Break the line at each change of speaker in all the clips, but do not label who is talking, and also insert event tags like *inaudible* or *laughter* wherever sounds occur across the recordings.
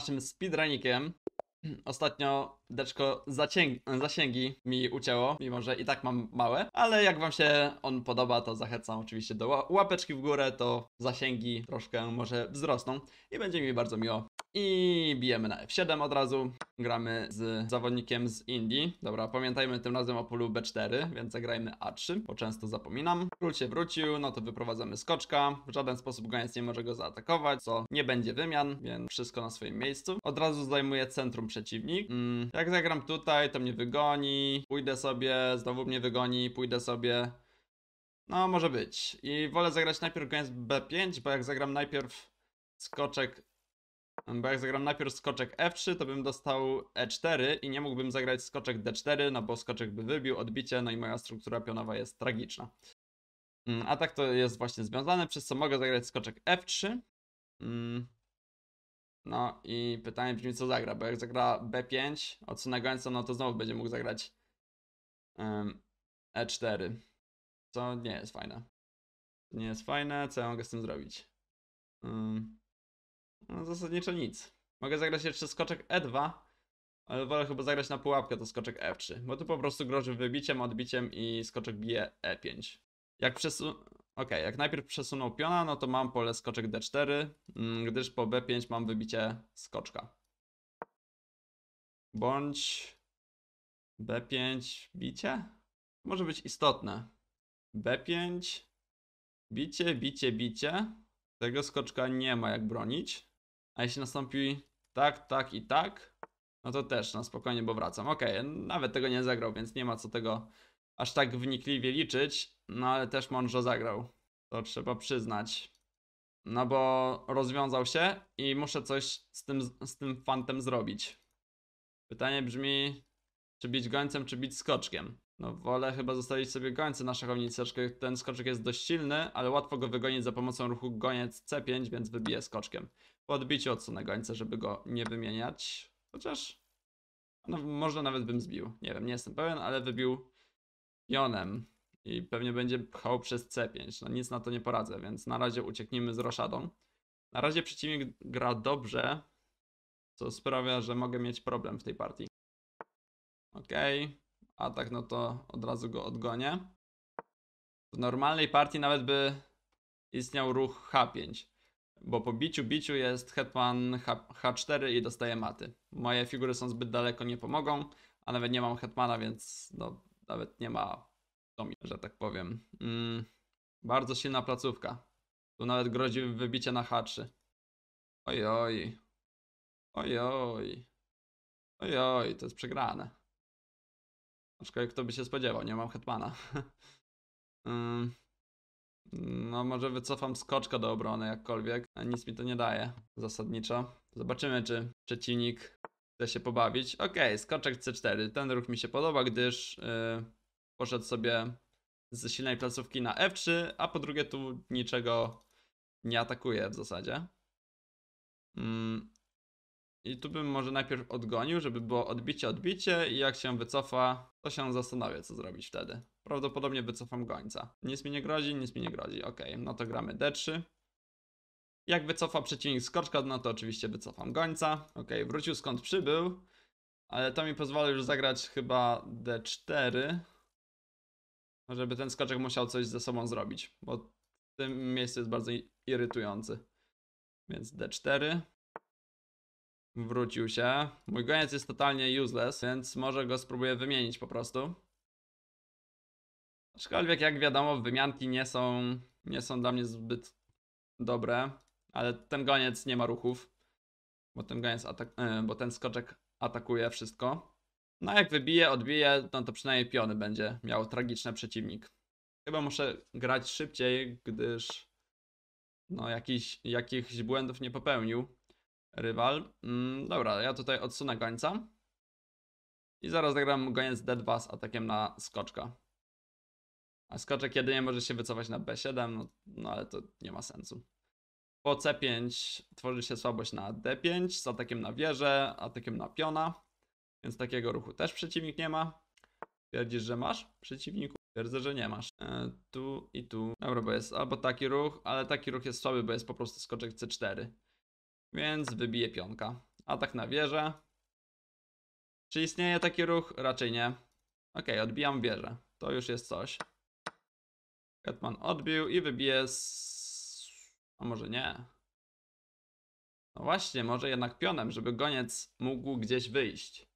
naszym speedrunikiem. Ostatnio deczko zasięgi mi ucięło, mimo że i tak mam małe, ale jak wam się on podoba, to zachęcam oczywiście do łapeczki w górę, to zasięgi troszkę może wzrosną i będzie mi bardzo miło i bijemy na F7 od razu. Gramy z zawodnikiem z Indii. Dobra, pamiętajmy tym razem o polu B4, więc zagrajmy A3, bo często zapominam. Król się wrócił, no to wyprowadzamy skoczka. W żaden sposób goniec nie może go zaatakować, co nie będzie wymian, więc wszystko na swoim miejscu. Od razu zajmuję centrum przeciwnik. Mm, jak zagram tutaj, to mnie wygoni. Pójdę sobie, znowu mnie wygoni, pójdę sobie. No, może być. I wolę zagrać najpierw goniec B5, bo jak zagram najpierw skoczek bo jak zagram najpierw skoczek f3, to bym dostał e4 i nie mógłbym zagrać skoczek d4, no bo skoczek by wybił, odbicie, no i moja struktura pionowa jest tragiczna. Mm, a tak to jest właśnie związane, przez co mogę zagrać skoczek f3. Mm. No i pytanie brzmi, co zagra, bo jak zagra b5, odsunę gońca, no to znowu będzie
mógł zagrać e4. E co nie jest fajne. Nie jest fajne, co ja mogę z tym zrobić? Mm. No,
zasadniczo nic. Mogę zagrać jeszcze skoczek E2, ale wolę chyba zagrać na pułapkę to skoczek F3, bo tu po prostu groży wybiciem, odbiciem i skoczek bije E5. Jak przesu... Ok, jak najpierw przesunął piona, no to mam pole skoczek D4, mm, gdyż po B5
mam wybicie skoczka. Bądź B5 bicie? Może być istotne. B5
bicie, bicie, bicie. Tego skoczka nie ma jak bronić. A jeśli nastąpi tak, tak i tak, no to też na no spokojnie, bo wracam. Ok, nawet tego nie zagrał, więc nie ma co tego aż tak wnikliwie liczyć, no ale też mądrze zagrał. To trzeba przyznać. No bo rozwiązał się i muszę coś z tym, z tym fantem zrobić. Pytanie brzmi, czy bić gońcem, czy bić skoczkiem? No wolę chyba zostawić sobie gońce na szachownicy, ten skoczek jest dość silny, ale łatwo go wygonić za pomocą ruchu goniec C5, więc wybiję skoczkiem po co na Sonegońca, żeby go nie wymieniać. Chociaż, no może nawet bym zbił. Nie wiem, nie jestem pewien, ale wybił pionem. I pewnie będzie pchał przez C5. No nic na to nie poradzę, więc na razie ucieknijmy z Roszadą. Na razie przeciwnik gra dobrze, co sprawia, że mogę mieć problem w tej partii. Okej, okay. atak no to od razu go odgonię. W normalnej partii nawet by istniał ruch H5. Bo po biciu, biciu jest hetman H4 i dostaję maty. Moje figury są zbyt daleko, nie pomogą, a nawet nie mam hetmana, więc no, nawet nie ma to mi, że tak powiem. Mm, bardzo silna placówka. Tu nawet grozi wybicie na H3. Ojoj.
Ojoj. Ojoj, to jest przegrane. Aczkolwiek kto by się spodziewał, nie mam hetmana. *laughs*
mm.
No może wycofam skoczka do obrony jakkolwiek. Nic mi to nie daje zasadniczo. Zobaczymy, czy przeciwnik chce się pobawić. Ok, skoczek C4. Ten ruch mi się podoba, gdyż yy, poszedł sobie z silnej placówki na F3, a po drugie tu niczego nie atakuje w zasadzie. Mm, i tu bym może najpierw odgonił, żeby było odbicie, odbicie i jak się wycofa, to się zastanowię, co zrobić wtedy. Prawdopodobnie wycofam gońca. Nic mi nie grozi, nic mi nie grozi. Ok, no to gramy D3. Jak wycofa przeciwnik skoczka, no to oczywiście wycofam gońca. Ok, wrócił skąd przybył, ale to mi pozwala już zagrać chyba D4. Żeby ten skoczek musiał coś ze sobą zrobić, bo w tym miejscu jest bardzo irytujący. Więc D4. Wrócił się. Mój goniec jest totalnie useless, więc może go spróbuję wymienić po prostu. Aczkolwiek jak wiadomo wymianki nie są, nie są dla mnie zbyt dobre, ale ten goniec nie ma ruchów, bo ten goniec e, bo ten skoczek atakuje wszystko. No jak wybije, odbije, no to przynajmniej piony będzie miał tragiczny przeciwnik. Chyba muszę grać szybciej, gdyż no jakiś, jakichś błędów nie popełnił rywal. Mm, dobra, ja tutaj odsunę gońca. I zaraz zagram goniec D2 z atakiem na skoczka. A skoczek jedynie może się wycofać na B7, no, no ale to nie ma sensu. Po C5 tworzy się słabość na D5 z atakiem na wieżę, atakiem na piona. Więc takiego ruchu też przeciwnik nie ma. Twierdzisz, że masz przeciwniku? Twierdzę, że nie masz. E, tu i tu. Dobra, bo jest albo taki ruch, ale taki ruch jest słaby, bo jest po prostu skoczek C4. Więc wybije pionka. Atak na wieżę. Czy istnieje taki ruch? Raczej nie. Ok, odbijam wieżę. To już jest coś. Hetman odbił i wybije... Z... A może nie? No właśnie, może jednak pionem, żeby goniec mógł gdzieś wyjść.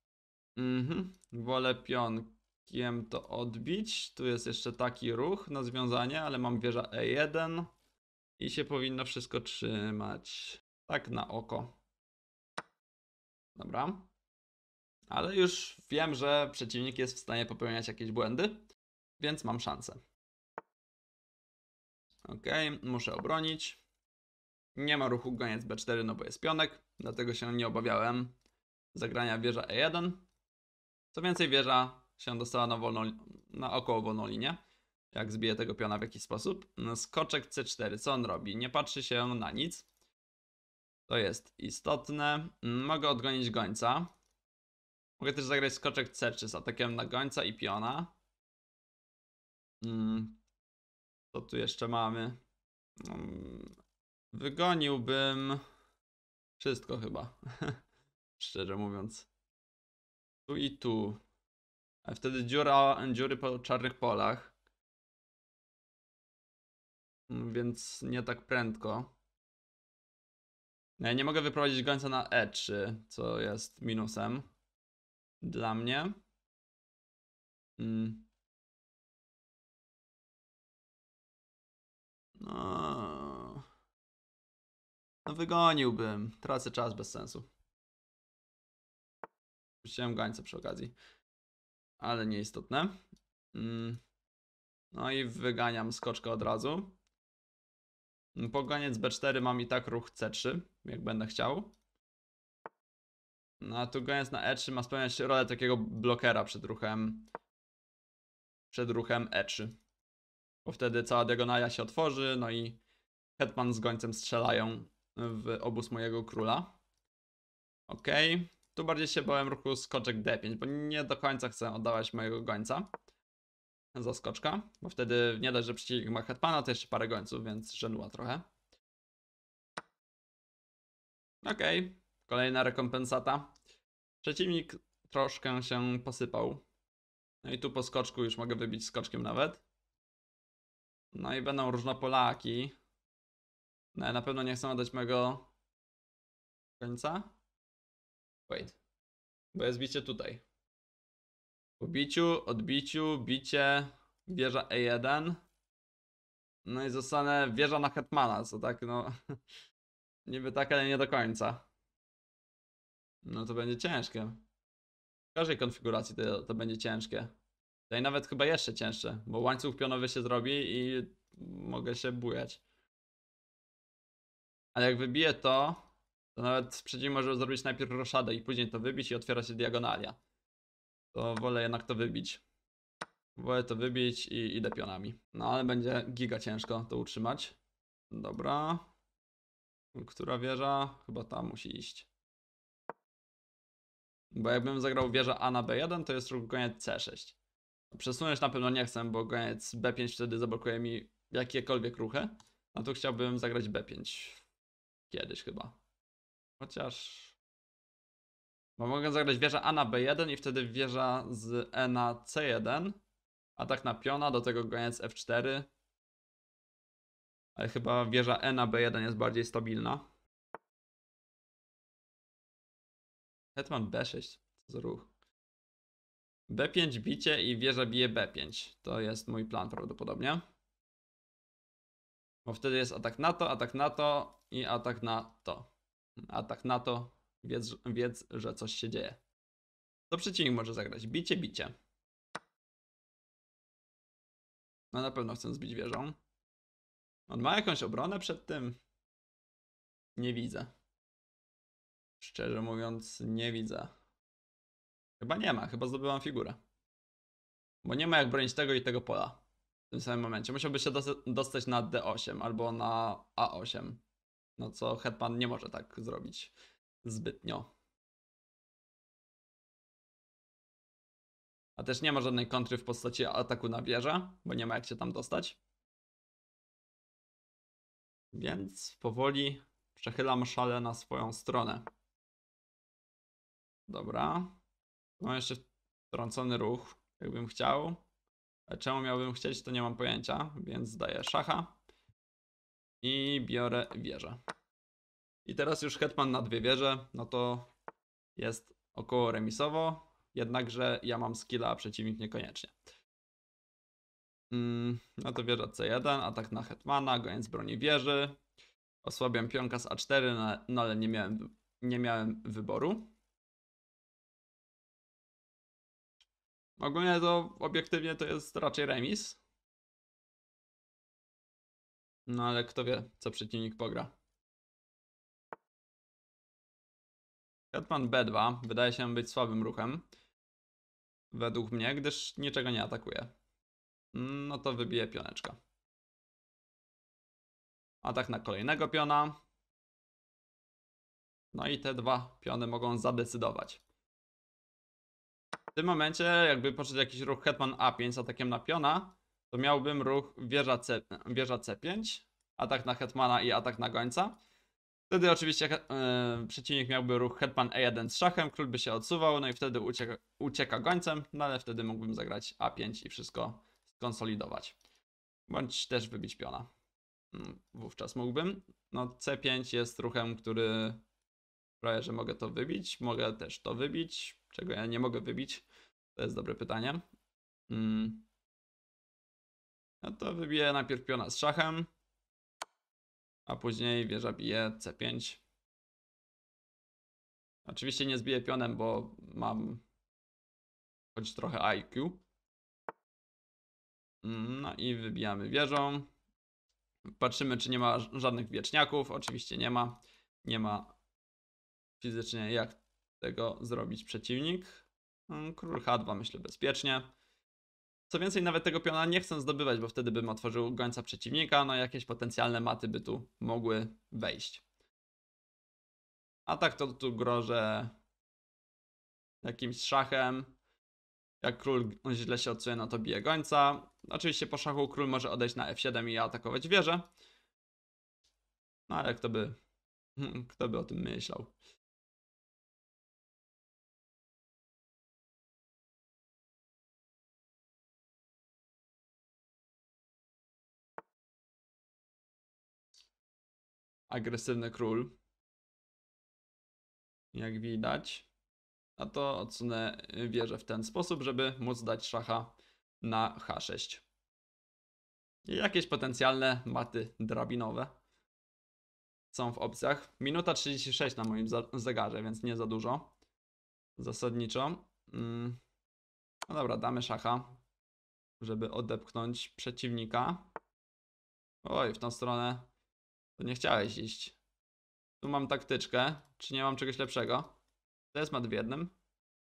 Mhm, wolę pionkiem to odbić. Tu jest jeszcze taki ruch na związanie, ale mam wieża E1 i się powinno wszystko trzymać. Tak na oko.
Dobra. Ale już wiem, że przeciwnik jest w stanie popełniać jakieś błędy, więc mam szansę.
Ok, muszę obronić. Nie ma ruchu goniec b4, no bo jest pionek, dlatego się nie obawiałem zagrania wieża e1. Co więcej, wieża się dostała na, na około wolną linię, jak zbije tego piona w jakiś sposób. Skoczek c4, co on robi? Nie patrzy się na nic, to jest istotne. Mm, mogę odgonić gońca. Mogę też zagrać skoczek C3 z atakiem
na gońca i piona. Mm, co tu jeszcze mamy? Mm, wygoniłbym wszystko chyba. *laughs* Szczerze mówiąc. Tu i tu. A wtedy dziura, dziury po czarnych polach. Więc nie tak prędko. E, nie mogę wyprowadzić
gońca na E3, co jest minusem dla mnie. Mm.
No. no wygoniłbym. Tracę czas bez sensu. Wziąłem gońca przy okazji. Ale nieistotne. Mm. No i wyganiam skoczkę od razu.
Poganiec B4 mam i tak ruch C3 jak będę chciał. No a tu goniec na E3 ma spełniać rolę takiego blokera przed ruchem przed ruchem E3. Bo wtedy cała diagonalia się otworzy, no i hetman z gońcem strzelają w obóz mojego króla. Okej. Okay. Tu bardziej się bałem ruchu skoczek D5, bo nie do końca chcę oddawać mojego gońca za skoczka, bo wtedy nie da że przeciwnik ma hetmana, to jeszcze parę gońców, więc żenuła trochę. Okej, okay. kolejna rekompensata. Przeciwnik troszkę się posypał.
No i tu po skoczku już mogę wybić skoczkiem nawet. No i będą różnopolaki. No, na pewno nie chcę oddać mojego końca. Wait. Bo jest bicie tutaj. Po biciu, odbiciu, bicie, wieża E1.
No i zostanę wieża na Hetmana, co tak no... *laughs* Niby tak, ale nie do końca. No to będzie ciężkie. W każdej konfiguracji to, to będzie ciężkie. Tutaj nawet chyba jeszcze cięższe, bo łańcuch pionowy się zrobi i mogę się bujać. Ale jak wybiję to, to nawet przeciwnik może zrobić najpierw roszadę i później to wybić i otwiera się diagonalia. To wolę jednak to wybić. Wolę to wybić i idę pionami. No ale będzie giga ciężko to utrzymać. Dobra, która wieża? Chyba ta musi iść. Bo jakbym zagrał wieża A na B1, to jest ruch goniec C6. Przesunąć na pewno nie chcę, bo goniec B5 wtedy zablokuje mi jakiekolwiek ruchy. A tu chciałbym zagrać B5. Kiedyś chyba. Chociaż... Bo mogę zagrać wieża A na B1 i wtedy wieża z E na C1. Atak na piona, do tego goniec F4.
Ale chyba wieża E na B1 jest bardziej stabilna. Hetman B6. Co za ruch. B5 bicie i wieża bije B5. To jest mój plan prawdopodobnie.
Bo wtedy jest atak na to, atak na to i atak na to. Atak na
to, wiedz, wiedz że coś się dzieje. To przeciwnik może zagrać. Bicie, bicie. No na pewno chcę zbić wieżą. On ma jakąś obronę przed tym? Nie widzę. Szczerze mówiąc, nie widzę. Chyba nie ma, chyba zdobyłam figurę.
Bo nie ma jak bronić tego i tego pola. W tym samym momencie. Musiałby się dostać na
D8 albo na A8. No co Hetman nie może tak zrobić
zbytnio.
A też nie ma żadnej kontry w postaci ataku na wieżę, bo nie ma jak się tam dostać. Więc powoli przechylam szalę na swoją stronę. Dobra. Mam no, jeszcze wtrącony
ruch, jakbym chciał. Czemu miałbym chcieć, to nie mam pojęcia, więc daję szacha. I biorę wieżę. I teraz już hetman na dwie wieże, no to jest około remisowo, jednakże ja mam skilla, a przeciwnik niekoniecznie. Mm, no to wieża C1, atak na
Hetmana, goniec broni wieży. Osłabiam pionka z A4, no, no ale nie miałem, nie miałem wyboru.
Ogólnie to obiektywnie to jest raczej remis.
No ale kto wie, co przeciwnik pogra. Hetman B2 wydaje się być słabym ruchem. Według mnie, gdyż niczego nie atakuje no to wybije pioneczka. Atak na kolejnego piona. No i te dwa piony mogą zadecydować. W tym momencie, jakby
poszedł jakiś ruch Hetman A5 z atakiem na piona, to miałbym ruch wieża, C, wieża C5, atak na Hetmana i atak na gońca. Wtedy oczywiście yy, przeciwnik miałby ruch Hetman E1 z szachem, król by się odsuwał, no i wtedy ucieka, ucieka gońcem, no ale wtedy mógłbym zagrać A5 i wszystko skonsolidować. Bądź też wybić piona. Mm, wówczas mógłbym. No C5 jest ruchem, który sprawia, że mogę to wybić. Mogę też to wybić. Czego ja nie mogę wybić? To jest dobre
pytanie. Mm. No to wybiję najpierw piona z szachem, a później wieża bije C5. Oczywiście nie zbiję pionem, bo mam choć trochę IQ. No i wybijamy wieżą.
Patrzymy, czy nie ma żadnych wieczniaków. Oczywiście nie ma. Nie ma fizycznie jak tego zrobić przeciwnik. Mm, król H2 myślę bezpiecznie. Co więcej, nawet tego piona nie chcę zdobywać, bo wtedy bym otworzył gońca przeciwnika, no
jakieś potencjalne maty by tu mogły wejść. A tak to tu grożę jakimś szachem. Jak
król źle się odsuje, no to bije gońca. Oczywiście po szachu król może odejść na f7 i atakować
wieżę. No ale kto by... *laughs* Kto by o tym myślał?
Agresywny król. Jak widać. A to odsunę y, wieżę w ten sposób, żeby móc
dać szacha na H6. jakieś potencjalne maty drabinowe są w opcjach. Minuta 36 na moim zegarze, więc nie za dużo. Zasadniczo. Mm, no dobra, damy szacha, żeby odepchnąć przeciwnika. Oj, w tą stronę to nie chciałeś iść. Tu mam taktyczkę. Czy nie mam czegoś lepszego? To jest mat w jednym.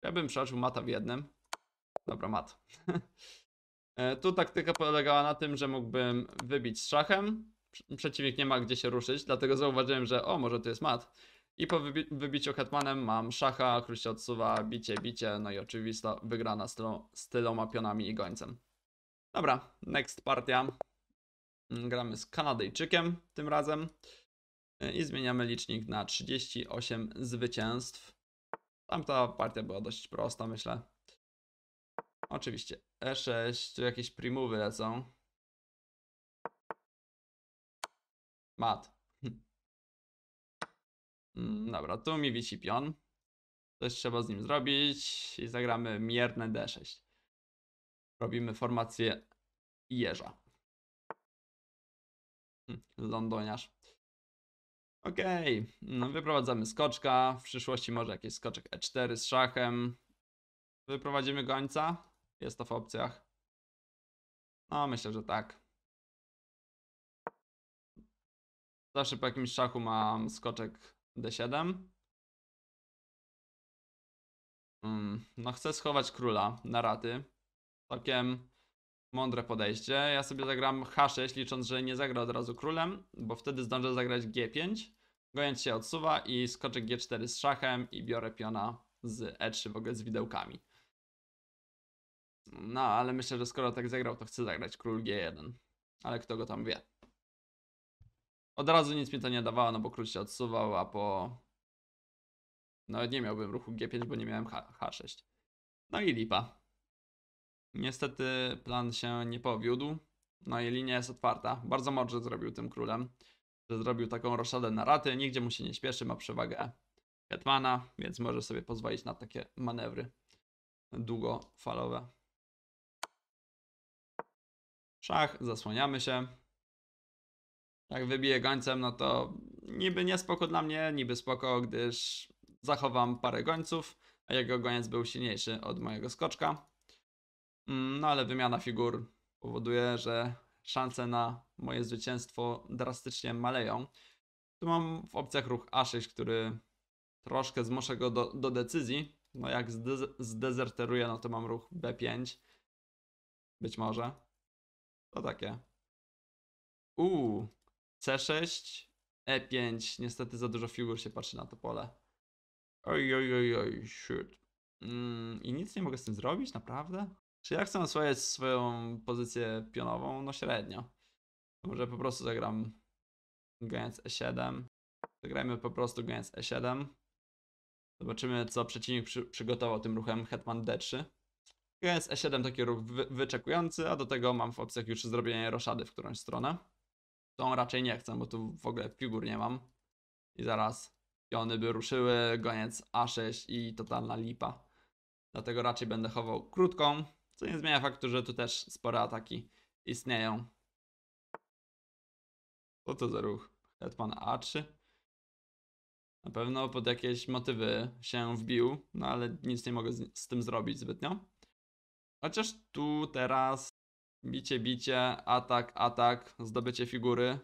Ja bym przeoczył mata w jednym. Dobra, mat. *laughs* E, tu taktyka polegała na tym, że mógłbym wybić z szachem. Przeciwnik nie ma gdzie się ruszyć, dlatego zauważyłem, że o, może tu jest mat. I po wybi wybiciu hetmanem mam szacha, który się odsuwa, bicie, bicie, no i oczywiście wygrana z tyloma pionami i gońcem. Dobra, next partia. Mm, gramy z Kanadyjczykiem tym razem. E, I zmieniamy licznik na 38 zwycięstw. Tamta partia była dość prosta, myślę.
Oczywiście E6, tu jakieś primowy lecą. Mat. Hm. Mm, dobra, tu
mi wisi pion. Coś trzeba z nim zrobić i zagramy mierne D6.
Robimy formację jeża. Hm, londoniarz. Okej, okay. no, wyprowadzamy skoczka.
W przyszłości może jakiś skoczek E4 z szachem. Wyprowadzimy gońca?
Jest to w opcjach. No, myślę, że tak. Zawsze po jakimś szachu mam skoczek D7. Mm, no, chcę schować króla na raty.
Całkiem mądre podejście. Ja sobie zagram H6, licząc, że nie zagra od razu królem, bo wtedy zdążę zagrać G5. Goniec się odsuwa i skoczę G4 z szachem i biorę piona z E3 w ogóle z widełkami. No, ale myślę, że skoro tak zagrał, to chce zagrać król G1. Ale kto go tam wie. Od razu nic mi to nie dawało, no bo król się odsuwał, a po... No nie miałbym ruchu G5, bo nie miałem H6. No i lipa. Niestety plan się nie powiódł. No i linia jest otwarta. Bardzo mądrze zrobił tym królem, że zrobił taką roszadę na raty. Nigdzie mu się nie śpieszy, ma przewagę Hetmana, więc może sobie pozwolić na takie manewry długofalowe. Szach, zasłaniamy się. Jak wybiję gońcem, no to niby niespoko dla mnie, niby spoko, gdyż zachowam parę gońców, a jego goniec był silniejszy od mojego skoczka. Mm, no ale wymiana figur powoduje, że szanse na moje zwycięstwo drastycznie maleją. Tu mam w opcjach ruch A6, który troszkę zmuszę go do, do decyzji. No jak zde zdezerteruję, no to mam ruch B5.
Być może. To takie. Uuu, C6, E5. Niestety za dużo figur się patrzy na to pole.
Oj, oj, oj, oj, shit. Mm, I nic nie mogę z tym zrobić, naprawdę? Czy ja chcę osłajać swoją pozycję pionową? No średnio. Może po prostu zagram goniec e7. Zagrajmy po prostu goniec e7. Zobaczymy, co przeciwnik przy, przygotował tym ruchem hetman d3. Goniec e7 taki ruch wy, wyczekujący, a do tego mam w opcjach już zrobienie roszady w którąś stronę. Tą raczej nie chcę, bo tu w ogóle figur nie mam. I zaraz piony by ruszyły, goniec a6 i totalna lipa. Dlatego raczej będę chował krótką, co nie zmienia faktu, że tu też spore ataki istnieją. Co to za ruch? Hetman A3? Na pewno pod jakieś motywy się wbił, no ale nic nie mogę z, z tym zrobić zbytnio. Chociaż tu teraz bicie, bicie, atak, atak, zdobycie figury.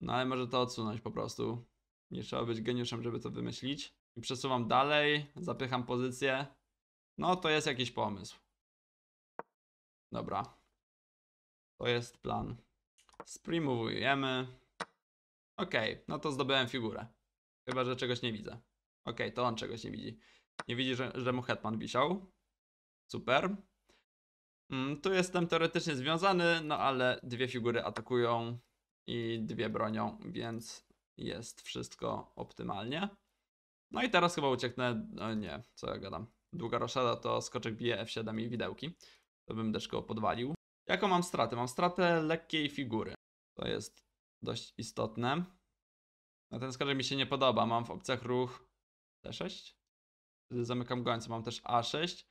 No ale może to odsunąć po prostu. Nie trzeba być geniuszem, żeby to wymyślić. I przesuwam dalej, zapycham pozycję. No to jest jakiś pomysł.
Dobra. To jest plan. Sprimowujemy. Ok, no to zdobyłem figurę. Chyba, że czegoś nie widzę. Ok,
to on czegoś nie widzi. Nie widzi, że, że mu hetman wisiał. Super. Mm, tu jestem teoretycznie związany, no ale dwie figury atakują i dwie bronią, więc jest wszystko optymalnie. No i teraz chyba ucieknę, no nie, co ja gadam. Długa roszada to skoczek bije F7 i widełki to bym też go podwalił. Jaką mam stratę? Mam stratę lekkiej figury. To jest dość istotne. Na ten skarżek mi się nie podoba. Mam w opcjach ruch C6. Zamykam gońce. Mam też A6.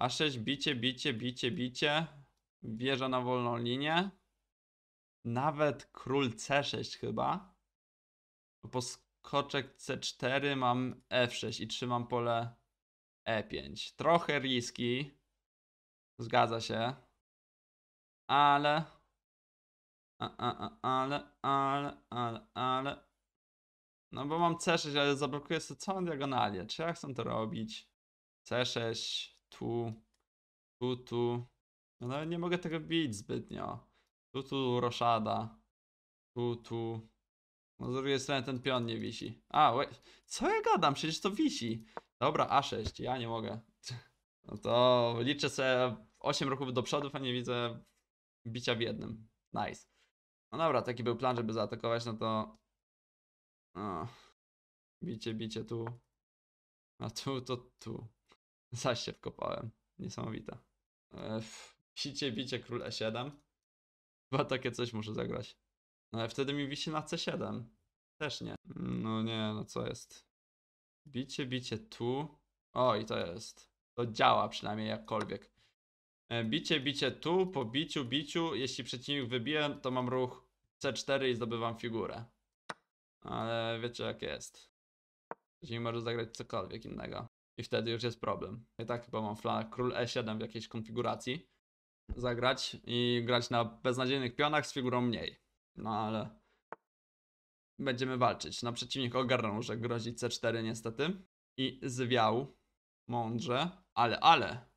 A6, bicie, bicie, bicie, bicie. Wieża na wolną linię. Nawet król C6 chyba. Po skoczek C4 mam F6 i trzymam pole E5. Trochę riski. Zgadza się. Ale. A, a, a, ale, ale, ale, ale. No bo mam C6, ale zablokuję sobie całą diagonalię. Czy ja chcę to robić? C6, tu, tu, tu. No nawet nie mogę tego bić zbytnio. Tu, tu, roszada. Tu, tu. No z drugiej strony ten pion nie wisi. A, wait. co ja gadam? Przecież to wisi. Dobra, A6, ja nie mogę. *laughs* No to liczę sobie 8 ruchów do przodu, a nie widzę bicia w jednym. Nice. No dobra, taki był plan,
żeby zaatakować, no to... No. Bicie, bicie tu. A tu, to tu. Zaś się wkopałem. Niesamowite.
bicie, bicie król e7. Chyba takie coś muszę zagrać. No ale wtedy mi wisi na c7. Też nie. No nie, no co jest. Bicie, bicie tu. O i to jest. To działa przynajmniej jakkolwiek. E, bicie, bicie tu, po biciu, biciu. Jeśli przeciwnik wybije, to mam ruch C4 i zdobywam figurę. Ale wiecie jak jest. Przeciwnik może zagrać cokolwiek innego. I wtedy już jest problem. I tak chyba mam flag król E7 w jakiejś konfiguracji. Zagrać i grać na beznadziejnych pionach z figurą mniej. No ale... Będziemy walczyć. na no, przeciwnik ogarnął, że grozi C4 niestety. I zwiał mądrze. Ale, ale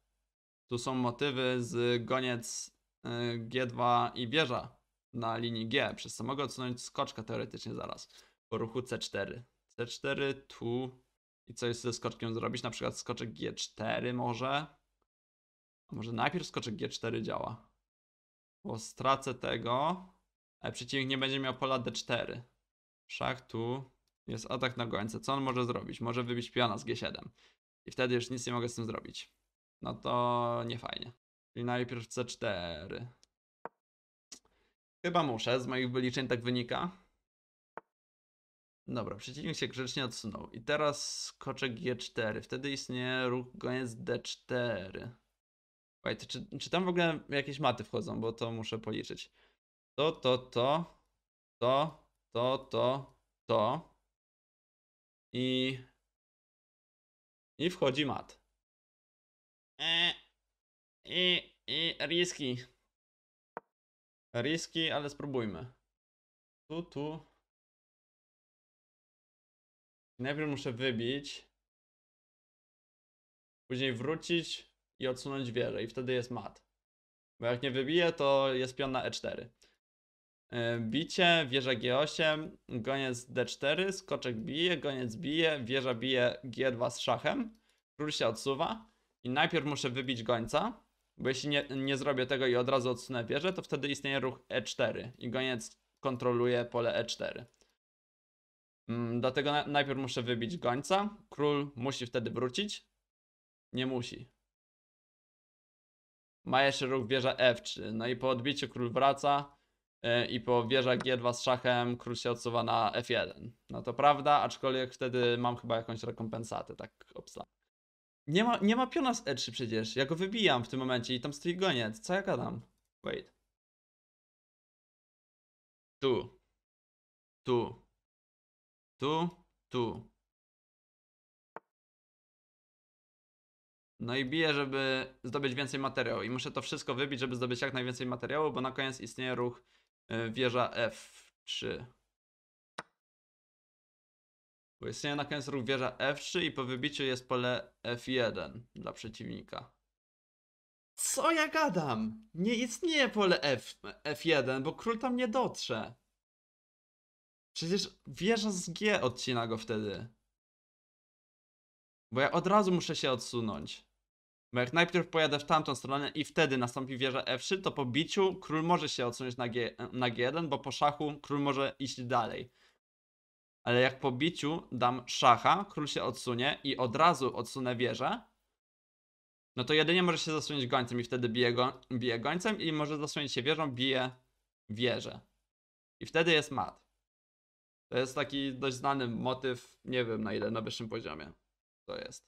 tu są motywy z goniec y, G2 i wieża na linii G, przez co mogę odsunąć skoczka teoretycznie zaraz po ruchu C4. C4 tu i co jest ze skoczkiem zrobić? Na przykład skoczek G4 może? A może najpierw skoczek G4 działa? Bo stracę tego, ale przeciwnik nie będzie miał pola D4. Wszak tu jest atak na gońce. Co on może zrobić? Może wybić piona z G7. I wtedy już nic nie mogę z tym zrobić no to nie fajnie. Czyli najpierw C4. Chyba muszę, z moich wyliczeń tak wynika. Dobra, przeciwnik się grzecznie odsunął. I teraz skoczek G4. Wtedy istnieje ruch goniec D4. Wait, czy, czy tam w ogóle jakieś maty wchodzą, bo to muszę policzyć. To, to, to,
to, to, to, to. I... I wchodzi mat. E, I, i riski. Riski, ale spróbujmy. Tu, tu. Najpierw muszę wybić. Później wrócić i odsunąć wieżę i wtedy jest mat.
Bo jak nie wybiję, to jest pion na E4. E, bicie, wieża G8, goniec D4, skoczek bije, goniec bije, wieża bije G2 z szachem, król się odsuwa, i najpierw muszę wybić gońca, bo jeśli nie, nie zrobię tego i od razu odsunę wieżę, to wtedy istnieje ruch E4 i goniec kontroluje
pole E4. Mm, Dlatego najpierw muszę wybić gońca. Król musi wtedy wrócić. Nie musi.
Ma jeszcze ruch wieża F3. No i po odbiciu król wraca e, i po wieża G2 z szachem król się odsuwa na F1. No to prawda, aczkolwiek wtedy mam chyba jakąś rekompensatę, tak obstawiam. Nie ma, nie ma piona z E3 przecież. Ja go wybijam w tym momencie i tam stoi
goniec. Co ja gadam? Wait. Tu. Tu. Tu. Tu. No i biję, żeby zdobyć więcej materiału. I muszę
to wszystko wybić, żeby zdobyć jak najwięcej materiału, bo na koniec istnieje ruch y, wieża F3.
Bo istnieje na końcu ruch wieża F3 i po wybiciu jest pole F1 dla przeciwnika.
Co ja
gadam? Nie istnieje pole F, F1, bo król tam nie dotrze. Przecież wieża z G odcina go wtedy. Bo ja od razu muszę się odsunąć. Bo jak najpierw pojadę w tamtą stronę i wtedy nastąpi wieża F3, to po biciu król może się odsunąć na, G, na G1, bo po szachu król może iść dalej ale jak po biciu dam szacha, król się odsunie i od razu odsunę wieżę, no to jedynie może się zasłonić gońcem i wtedy bije, go, bije gońcem i może zasłonić się wieżą, bije wieżę. I wtedy jest mat. To jest taki dość znany motyw, nie wiem na ile, na wyższym poziomie to jest.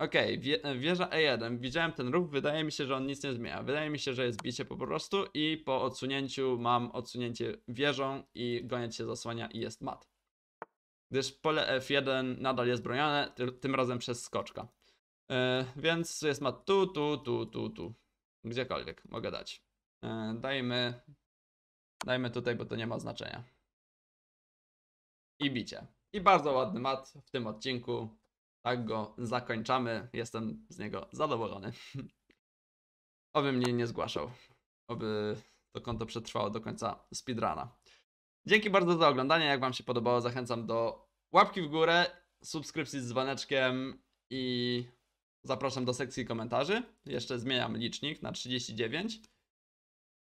Okej, okay, wieża E1. Widziałem ten ruch, wydaje mi się, że on nic nie zmienia. Wydaje mi się, że jest bicie po prostu i po odsunięciu mam odsunięcie wieżą i goniec się zasłania i jest mat gdyż pole F1 nadal jest bronione, tym razem przez skoczka. E, więc jest mat tu, tu, tu, tu, tu. Gdziekolwiek mogę dać. E, dajmy, dajmy tutaj, bo to nie ma znaczenia. I bicie. I bardzo ładny mat w tym odcinku. Tak go zakończamy. Jestem z niego zadowolony. *laughs* Oby mnie nie zgłaszał. Oby to konto przetrwało do końca speedruna. Dzięki bardzo za oglądanie. Jak Wam się podobało, zachęcam do Łapki w górę, subskrypcji z dzwoneczkiem i zapraszam do sekcji komentarzy. Jeszcze zmieniam licznik na 39.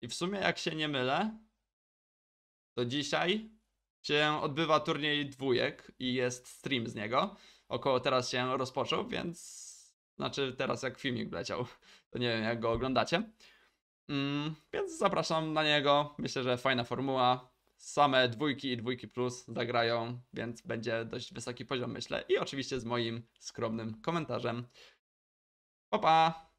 I w sumie, jak się nie mylę, to dzisiaj się odbywa turniej dwójek i jest stream z niego. Około teraz się rozpoczął, więc znaczy teraz jak filmik leciał, to nie wiem jak go oglądacie. Mm, więc zapraszam na niego. Myślę, że fajna formuła same dwójki i dwójki plus zagrają, więc będzie dość wysoki poziom, myślę. I oczywiście z moim skromnym komentarzem. Pa, pa!